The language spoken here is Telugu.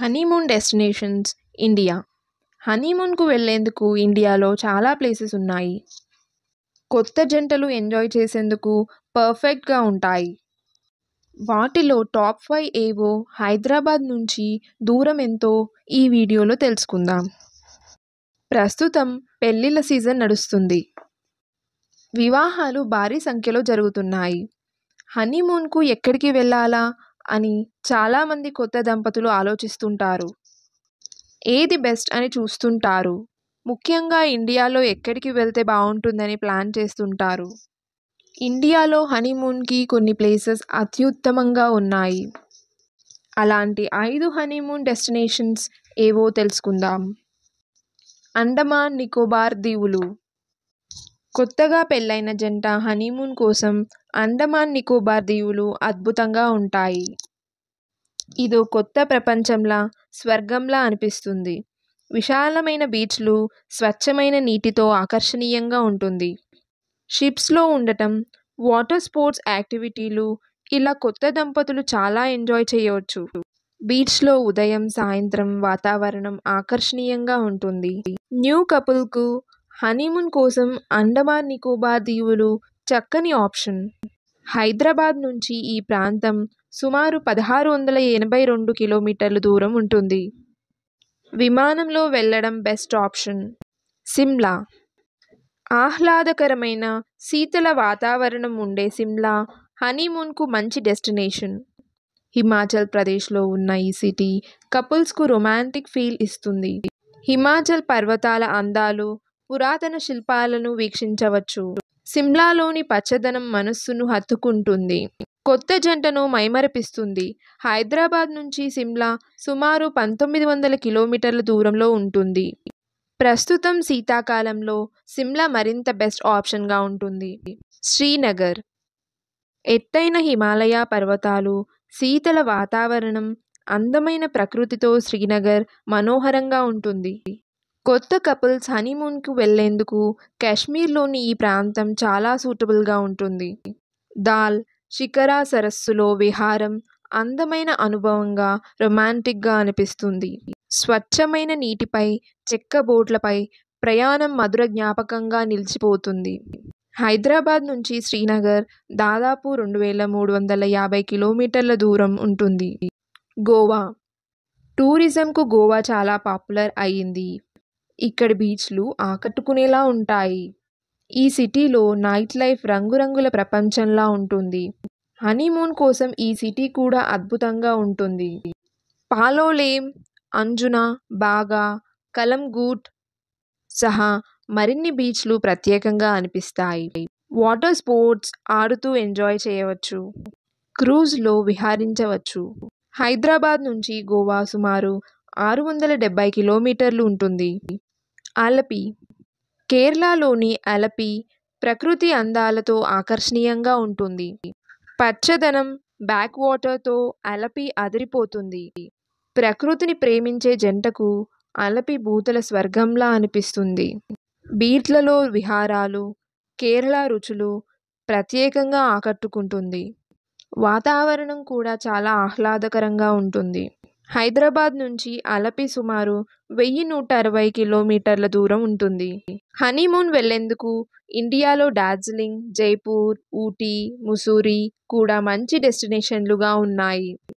హనీమూన్ డెస్టినేషన్స్ ఇండియా హనీమూన్కు వెళ్ళేందుకు ఇండియాలో చాలా ప్లేసెస్ ఉన్నాయి కొత్త జంటలు ఎంజాయ్ చేసేందుకు పర్ఫెక్ట్గా ఉంటాయి వాటిలో టాప్ ఫైవ్ ఏవో హైదరాబాద్ నుంచి దూరం ఎంతో ఈ వీడియోలో తెలుసుకుందాం ప్రస్తుతం పెళ్ళిళ్ళ సీజన్ నడుస్తుంది వివాహాలు భారీ సంఖ్యలో జరుగుతున్నాయి హనీమూన్కు ఎక్కడికి వెళ్ళాలా అని చాలామంది కొత్త దంపతులు ఆలోచిస్తుంటారు ఏది బెస్ట్ అని చూస్తుంటారు ముఖ్యంగా ఇండియాలో ఎక్కడికి వెళ్తే బాగుంటుందని ప్లాన్ చేస్తుంటారు ఇండియాలో హనీమూన్కి కొన్ని ప్లేసెస్ అత్యుత్తమంగా ఉన్నాయి అలాంటి ఐదు హనీమూన్ డెస్టినేషన్స్ ఏవో తెలుసుకుందాం అండమాన్ నికోబార్ దీవులు కొత్తగా పెళ్ళైన జంట హనీమూన్ కోసం అండమాన్ నికోబార్ దీవులు అద్భుతంగా ఉంటాయి. ఇదో కొత్త ప్రపంచంలా, స్వర్గంలా అనిపిస్తుంది. విశాలమైన బీచ్లు, స్వచ్ఛమైన నీటితో ఆకర్షణీయంగా ఉంటుంది. షిప్స్లో ఉండటం, వాటర్ స్పోర్ట్స్ యాక్టివిటీలు ఇలా కొత్త దంపతులు చాలా ఎంజాయ్ చేయవచ్చు బీచ్లో ఉదయం, సాయంత్రం వాతావరణం ఆకర్షణీయంగా ఉంటుంది. న్యూ కపుల్కు హనీమూన్ కోసం అండమాన్ నికోబార్ దీవులు చక్కని ఆప్షన్ హైదరాబాద్ నుంచి ఈ ప్రాంతం సుమారు పదహారు వందల ఎనభై రెండు కిలోమీటర్ల దూరం ఉంటుంది విమానంలో వెళ్ళడం బెస్ట్ ఆప్షన్ సిమ్లా ఆహ్లాదకరమైన శీతల వాతావరణం ఉండే సిమ్లా హనీమూన్కు మంచి డెస్టినేషన్ హిమాచల్ ప్రదేశ్లో ఉన్న ఈ సిటీ కపుల్స్కు రొమాంటిక్ ఫీల్ ఇస్తుంది హిమాచల్ పర్వతాల అందాలు పురాతన శిల్పాలను వీక్షించవచ్చు సిమ్లాలోని పచ్చదనం మనస్సును హత్తుకుంటుంది కొత్త జంటను మైమరపిస్తుంది హైదరాబాద్ నుంచి సిమ్లా సుమారు పంతొమ్మిది వందల కిలోమీటర్ల దూరంలో ఉంటుంది ప్రస్తుతం శీతాకాలంలో సిమ్లా మరింత బెస్ట్ ఆప్షన్గా ఉంటుంది శ్రీనగర్ ఎత్తైన హిమాలయ పర్వతాలు శీతల వాతావరణం అందమైన ప్రకృతితో శ్రీనగర్ మనోహరంగా ఉంటుంది కొత్త కపుల్స్ హనీమూన్కు వెళ్లేందుకు కాశ్మీర్లోని ఈ ప్రాంతం చాలా సూటబుల్గా ఉంటుంది దాల్ శిఖరా సరస్సులో విహారం అందమైన అనుభవంగా రొమాంటిక్గా అనిపిస్తుంది స్వచ్ఛమైన నీటిపై చెక్క బోట్లపై ప్రయాణం మధుర జ్ఞాపకంగా నిలిచిపోతుంది హైదరాబాద్ నుంచి శ్రీనగర్ దాదాపు రెండు వేల మూడు వందల యాభై కిలోమీటర్ల దూరం ఉంటుంది గోవా టూరిజంకు గోవా చాలా పాపులర్ అయ్యింది ఇక్కడి బీచ్లు ఆకట్టుకునేలా ఉంటాయి ఈ సిటీలో నైట్ లైఫ్ రంగురంగుల ప్రపంచంలా ఉంటుంది హనీమూన్ కోసం ఈ సిటీ కూడా అద్భుతంగా ఉంటుంది పాలోలేం అంజున బాగా కలంగూట్ సహా మరిన్ని బీచ్లు ప్రత్యేకంగా అనిపిస్తాయి వాటర్ స్పోర్ట్స్ ఆడుతూ ఎంజాయ్ చేయవచ్చు క్రూజ్లో విహారించవచ్చు హైదరాబాద్ నుంచి గోవా సుమారు ఆరు వందల డెబ్బై కిలోమీటర్లు ఉంటుంది అలపి కేరళలోని అలపి ప్రకృతి అందాలతో ఆకర్షణీయంగా ఉంటుంది పచ్చదనం బ్యాక్ వాటర్తో అలపి అదిరిపోతుంది ప్రకృతిని ప్రేమించే జంటకు అలపి బూతల స్వర్గంలా అనిపిస్తుంది బీట్లలో విహారాలు కేరళ రుచులు ప్రత్యేకంగా ఆకట్టుకుంటుంది వాతావరణం కూడా చాలా ఆహ్లాదకరంగా ఉంటుంది హైదరాబాద్ నుంచి అలపి సుమారు వెయ్యి నూట అరవై కిలోమీటర్ల దూరం ఉంటుంది హనీమూన్ వెళ్లేందుకు ఇండియాలో డార్జిలింగ్ జైపూర్ ఊటీ ముసూరి కూడా మంచి డెస్టినేషన్లుగా ఉన్నాయి